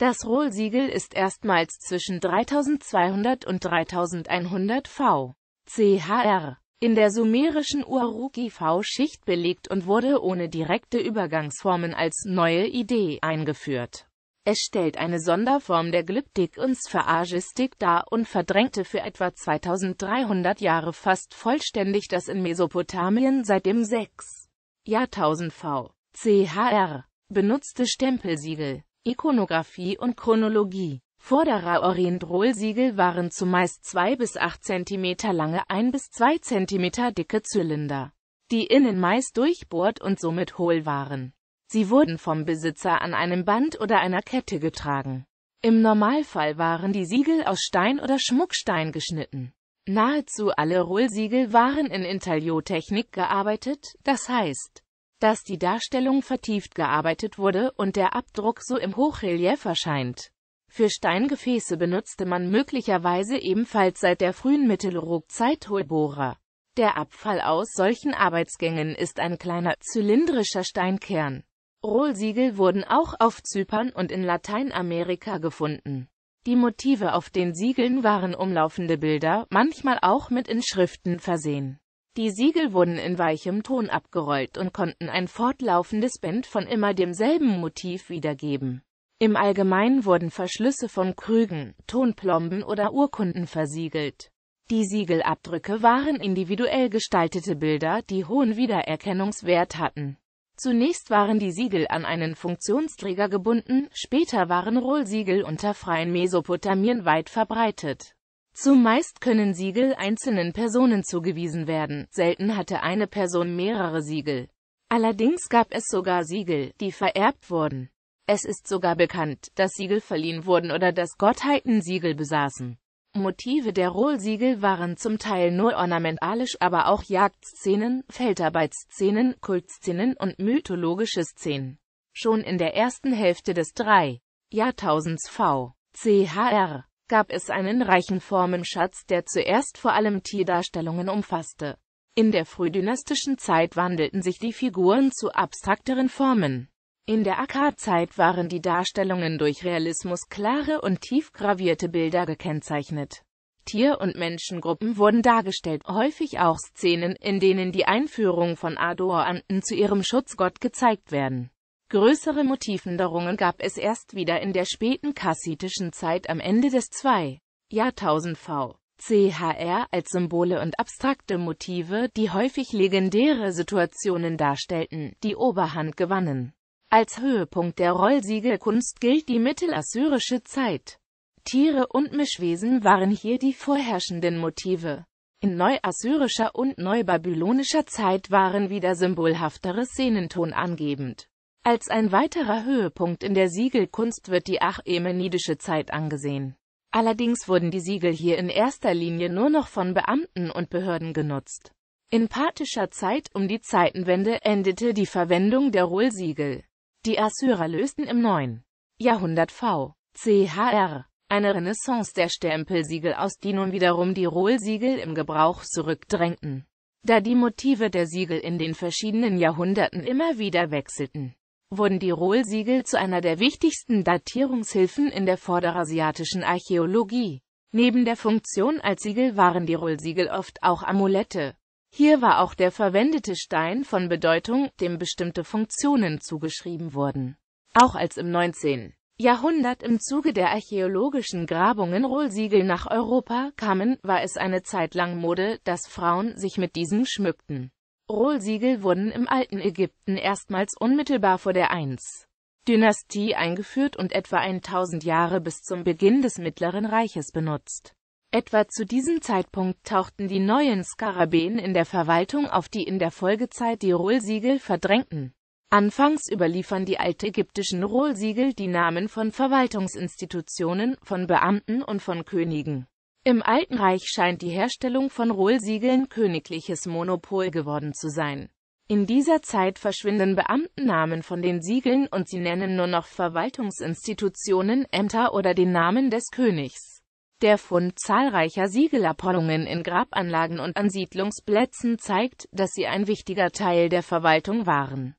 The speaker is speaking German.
Das Rohlsiegel ist erstmals zwischen 3200 und 3100 V. CHR in der sumerischen Uruki-V-Schicht belegt und wurde ohne direkte Übergangsformen als neue Idee eingeführt. Es stellt eine Sonderform der Glyptik und Sphäragistik dar und verdrängte für etwa 2300 Jahre fast vollständig das in Mesopotamien seit dem 6. Jahrtausend V. CHR benutzte Stempelsiegel. Ikonographie und Chronologie Vorderer Orientolsiegel waren zumeist 2 bis 8 cm lange 1 bis 2 cm dicke Zylinder, die innen meist durchbohrt und somit hohl waren. Sie wurden vom Besitzer an einem Band oder einer Kette getragen. Im Normalfall waren die Siegel aus Stein oder Schmuckstein geschnitten. Nahezu alle Rollsiegel waren in Intagliotechnik gearbeitet, das heißt, dass die Darstellung vertieft gearbeitet wurde und der Abdruck so im Hochrelief erscheint. Für Steingefäße benutzte man möglicherweise ebenfalls seit der frühen Mittelrockzeit Hohlbohrer. Der Abfall aus solchen Arbeitsgängen ist ein kleiner, zylindrischer Steinkern. Rohlsiegel wurden auch auf Zypern und in Lateinamerika gefunden. Die Motive auf den Siegeln waren umlaufende Bilder, manchmal auch mit Inschriften versehen. Die Siegel wurden in weichem Ton abgerollt und konnten ein fortlaufendes Band von immer demselben Motiv wiedergeben. Im Allgemeinen wurden Verschlüsse von Krügen, Tonplomben oder Urkunden versiegelt. Die Siegelabdrücke waren individuell gestaltete Bilder, die hohen Wiedererkennungswert hatten. Zunächst waren die Siegel an einen Funktionsträger gebunden, später waren Rollsiegel unter freien Mesopotamien weit verbreitet. Zumeist können Siegel einzelnen Personen zugewiesen werden, selten hatte eine Person mehrere Siegel. Allerdings gab es sogar Siegel, die vererbt wurden. Es ist sogar bekannt, dass Siegel verliehen wurden oder dass Gottheiten Siegel besaßen. Motive der Rohlsiegel waren zum Teil nur ornamentalisch, aber auch Jagdszenen, Feldarbeitsszenen, Kultszenen und mythologische Szenen. Schon in der ersten Hälfte des 3. Jahrtausends v. chr gab es einen reichen Formenschatz, der zuerst vor allem Tierdarstellungen umfasste. In der frühdynastischen Zeit wandelten sich die Figuren zu abstrakteren Formen. In der Akkad-Zeit waren die Darstellungen durch Realismus klare und tief gravierte Bilder gekennzeichnet. Tier- und Menschengruppen wurden dargestellt, häufig auch Szenen, in denen die Einführung von Adoranten zu ihrem Schutzgott gezeigt werden. Größere Motivänderungen gab es erst wieder in der späten kassitischen Zeit am Ende des 2. Jahrtausend v. CHR als Symbole und abstrakte Motive, die häufig legendäre Situationen darstellten, die Oberhand gewannen. Als Höhepunkt der Rollsiegelkunst gilt die mittelassyrische Zeit. Tiere und Mischwesen waren hier die vorherrschenden Motive. In neuassyrischer und neubabylonischer Zeit waren wieder symbolhaftere Szenenton angebend. Als ein weiterer Höhepunkt in der Siegelkunst wird die achämenidische Zeit angesehen. Allerdings wurden die Siegel hier in erster Linie nur noch von Beamten und Behörden genutzt. In pathischer Zeit um die Zeitenwende endete die Verwendung der ruhl Die Assyrer lösten im 9. Jahrhundert v. chr. eine Renaissance der Stempelsiegel aus, die nun wiederum die ruhl im Gebrauch zurückdrängten, da die Motive der Siegel in den verschiedenen Jahrhunderten immer wieder wechselten wurden die Rohlsiegel zu einer der wichtigsten Datierungshilfen in der vorderasiatischen Archäologie. Neben der Funktion als Siegel waren die Rohlsiegel oft auch Amulette. Hier war auch der verwendete Stein von Bedeutung, dem bestimmte Funktionen zugeschrieben wurden. Auch als im 19. Jahrhundert im Zuge der archäologischen Grabungen Rohlsiegel nach Europa kamen, war es eine Zeit lang Mode, dass Frauen sich mit diesen schmückten. Rollsiegel wurden im alten Ägypten erstmals unmittelbar vor der 1. Dynastie eingeführt und etwa 1000 Jahre bis zum Beginn des Mittleren Reiches benutzt. Etwa zu diesem Zeitpunkt tauchten die neuen Skarabäen in der Verwaltung auf die in der Folgezeit die Rollsiegel verdrängten. Anfangs überliefern die altägyptischen Rollsiegel die Namen von Verwaltungsinstitutionen, von Beamten und von Königen. Im Alten Reich scheint die Herstellung von Rohlsiegeln königliches Monopol geworden zu sein. In dieser Zeit verschwinden Beamtennamen von den Siegeln und sie nennen nur noch Verwaltungsinstitutionen, Ämter oder den Namen des Königs. Der Fund zahlreicher Siegelerpollungen in Grabanlagen und an Siedlungsplätzen zeigt, dass sie ein wichtiger Teil der Verwaltung waren